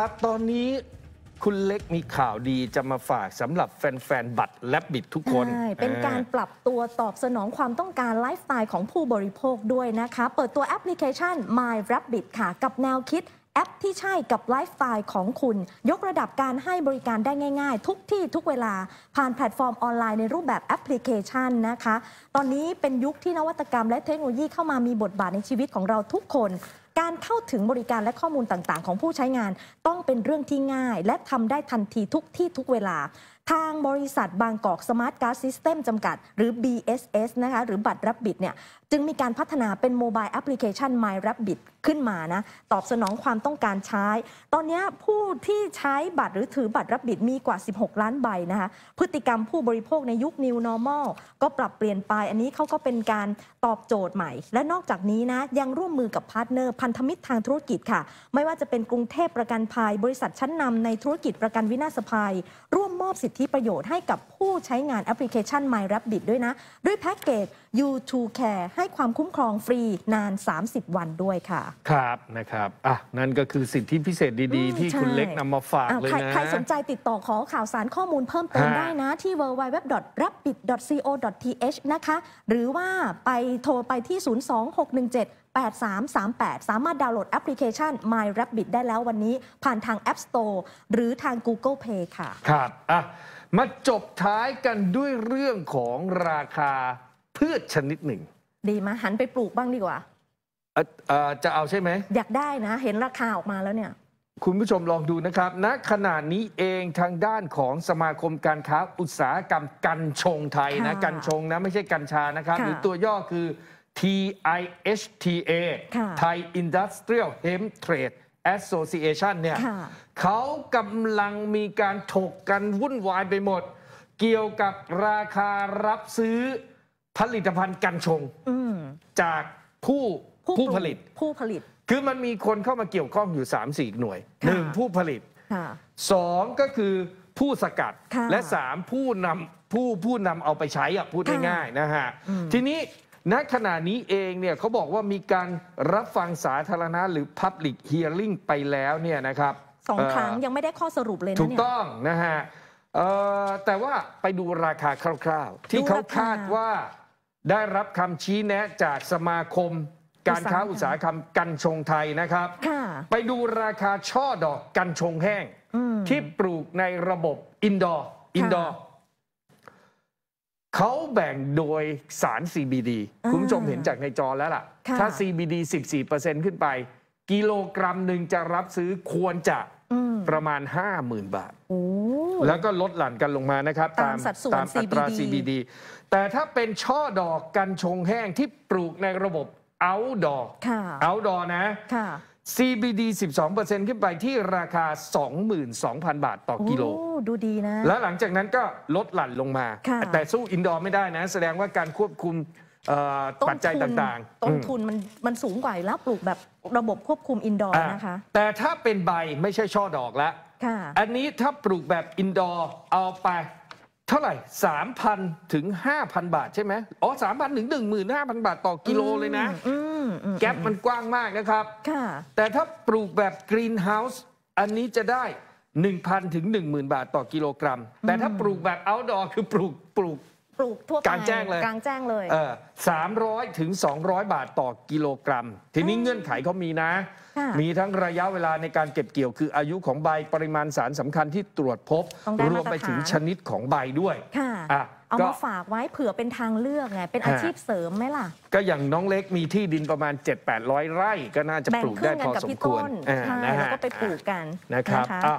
ครับ ตอนนี้คุณเล็กมีข่าวดีจะมาฝากสำหรับแฟนๆบัตรและบิดทุกคน เป็นการปรับตัวตอบสนองความต้องการไลฟ์สไตล์ของผู้บริโภคด้วยนะคะ เปิดตัวแอปพลิเคชัน My Rabbit ค่ะ กับแนวคิดแอปที่ใช่กับไลฟ์สไตล์ของคุณ ยกระดับการให้บริการได้ง่ายๆ ทุกที่ทุกเวลาผ่านแพลตฟอร์มออนไลน์ในรูปแบบแอปพลิเคชันนะคะ ตอนนี้เป็นยุคที่นวัตกรรม และเทคโนโลยีเข้ามามีบทบาทในชีวิตของเราทุกคนการเข้าถึงบริการและข้อมูลต่างๆ ของผู้ใช้งานต้องเป็นเรื่องที่ง่ายและทำได้ทันทีทุกที่ทุกเวลาทางบริษัทบางกอกสมาร์ทการ์ดซิสเต็มจำกัด หรือ BSS นะคะ หรือบัตรรับบิดเนี่ย จึงมีการพัฒนาเป็นโมบายแอปพลิเคชัน My Rabbit ขึ้นมานะ ตอบสนองความต้องการใช้ ตอนนี้ผู้ที่ใช้บัตรหรือถือบัตรรับบิดมีกว่า 16 ล้านใบนะคะ พฤติกรรมผู้บริโภคในยุค New Normal ก็ปรับเปลี่ยนไป อันนี้เขาก็เป็นการตอบโจทย์ใหม่ และนอกจากนี้นะยังร่วมมือกับพาร์ทเนอร์ พันธมิตรทางธุรกิจค่ะ ไม่ว่าจะเป็นกรุงเทพประกันภัยบริษัทชั้นนำในธุรกิจประกันวินาศภัย ร่วมมอบสิททธิประโยชน์ให้กับผู้ใช้งานแอปพลิเคชัน MyRabbit ด้วยนะ ด้วยแพ็กเกจ U2Care ให้ความคุ้มครองฟรีนาน 30 วันด้วยค่ะ ครับนะครับอ่ะนั่นก็คือสิทธิพิเศษดีๆที่คุณเล็กนำมาฝากเลยนะใครสนใจติดต่อขอข่าวสารข้อมูลเพิ่มเติมได้นะที่ w w w r a p i d c o t h นะคะหรือว่าไปโทรไปที่ 02617 8338 สามารถดาวน์โหลดแอปพลิเคชัน My Rabbit ได้แล้ววันนี้ผ่านทาง App Store หรือทาง Google Play ค่ะ ครับ อ่ะ มาจบท้ายกันด้วยเรื่องของราคาืชชนิดหนึ่ง ดีมาหันไปปลูกบ้างดีกว่าจะเอาใช่ไหม อยากได้นะเห็นราคาออกมาแล้วเนี่ย คุณผู้ชมลองดูนะครับณนะขณะนี้เองทางด้านของสมาคมการค้าอุตสาหกรรมกันชงไทยนะ กันชงนะ ไม่ใช่กัญชานะครับ หรือตัวย่อคือ TIHTA Thai Industrial Hemp Trade Association เนี่ยเขากำลังมีการถกกันวุ่นวายไปหมด เกี่ยวกับราคารับซื้อผลิตภัณฑ์กันชงจากผู้ผู้ผลิตผู้ผลิต คือมันมีคนเข้ามาเกี่ยวข้องอยู่3ามสี่หน่วยหนึ่งผู้ผลิตสองก็คือผู้สกัดและสามผู้นำผู้ผู้นำเอาไปใช้อะพูดง่ายๆนะฮะทีนี้ณขณะนี้เองเนี่ยเขาบอกว่ามีการรับฟังสาธารณะหรือ Public Hearing ไปแล้วเนี่ยนะครับสองครั้งยังไม่ได้ข้อสรุปเลยนะถูกต้องนะฮะแต่ว่าไปดูราคาคร่าวๆ ที่เขาคาดว่าได้รับคำชี้แนะจากสมาคม การค้าอุตสาหกรรมกัญชงไทยนะครับ ไปดูราคาช่อดอกกัญชงแห้งที่ปลูกในระบบอินดอร์อินดอร์ เขาแบ่งโดยสาร CBD คุณผู้ชมเห็นจากในจอแล้วล่ะ ถ้า CBD 14%ขึ้นไป กิโลกรัมหนึ่งจะรับซื้อควรจะประมาณ 50,000 บาท แล้วก็ลดหลั่นกันลงมานะครับ ตามตามอัตรา CBD แต่ถ้าเป็นช่อดอกกันชงแห้งที่ปลูกในระบบ outdoor outdoor นะ CBD 12%ขึ้นไปที่ราคา 22,000 บาทต่อกิโล ดูดีนะ แล้วหลังจากนั้นก็ลดหลั่นลงมา แต่สู้อินดอร์ไม่ได้นะ แสดงว่าการควบคุมต้ปัจจัยต่างๆ ต้นทุนมันมันสูงกว่าแล้วปลูกแบบระบบควบคุมอินดอร์นะคะ แต่ถ้าเป็นใบไม่ใช่ช่อดอกแล้วอันนี้ถ้าปลูกแบบอินดอร์เอาไป เท่าไหร่ 3,000 ถึง 5,000 บาทใช่ไหม อ๋อ 3,000 ถึง15,000 บาทต่อกิโลเลยนะแก๊ปมันกว้างมากนะครับ แต่ถ้าปลูกแบบกรีนเฮาส์อันนี้จะได้1,000ถึง10,000 บาทต่อกิโลกรัม แต่ถ้าปลูกแบบเอาท์ดอร์คือปลูกปลูกปลูกทั่วไปกลางแจ้งเลยกลางแจ้งเลยสามร้อยถึง 200 บาทต่อกิโลกรัม ทีนี้เงื่อนไขเขามีนะ มีทั้งระยะเวลาในการเก็บเกี่ยว คืออายุของใบปริมาณสารสำคัญที่ตรวจพบ รวมไปถึงชนิดของใบด้วยค่ะเอามาฝากไว้เผื่อเป็นทางเลือกไงเป็นอาชีพเสริมไหมล่ะ ก็อย่างน้องเล็กมีที่ดินประมาณ 7-800 ไร่ก็น่าจะปลูกได้พอสมควรแล้วก็ไปปลูกกันนะครับ